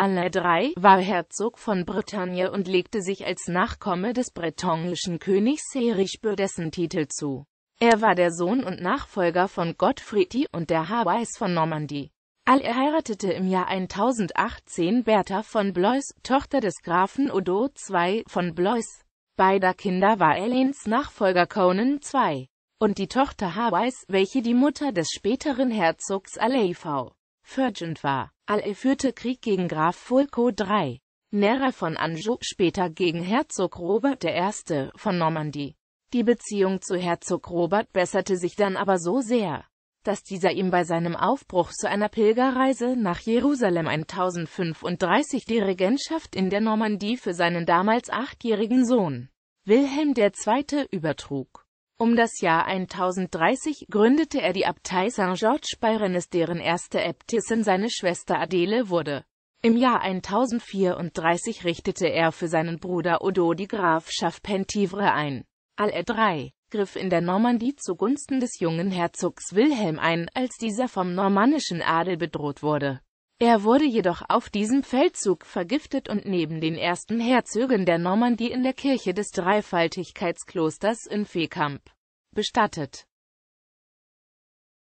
Alle drei war Herzog von Bretagne und legte sich als Nachkomme des bretonischen Königs Serichbö dessen Titel zu. Er war der Sohn und Nachfolger von Gottfriedi und der Hawais von Normandie. Alle heiratete im Jahr 1018 Bertha von Blois, Tochter des Grafen Odo II von Blois. Beider Kinder war Elens Nachfolger Conan II und die Tochter Hawais, welche die Mutter des späteren Herzogs V. Fergent war. Alle führte Krieg gegen Graf Fulco III. Nera von Anjou, später gegen Herzog Robert I. von Normandie. Die Beziehung zu Herzog Robert besserte sich dann aber so sehr, dass dieser ihm bei seinem Aufbruch zu einer Pilgerreise nach Jerusalem 1035 die Regentschaft in der Normandie für seinen damals achtjährigen Sohn Wilhelm II. übertrug. Um das Jahr 1030 gründete er die Abtei Saint-Georges bei Rennes, deren erste Äbtissin seine Schwester Adele wurde. Im Jahr 1034 richtete er für seinen Bruder Odo die Grafschaft Pentivre ein. Alle drei griff in der Normandie zugunsten des jungen Herzogs Wilhelm ein, als dieser vom normannischen Adel bedroht wurde. Er wurde jedoch auf diesem Feldzug vergiftet und neben den ersten Herzögen der Normandie in der Kirche des Dreifaltigkeitsklosters in Fehkamp bestattet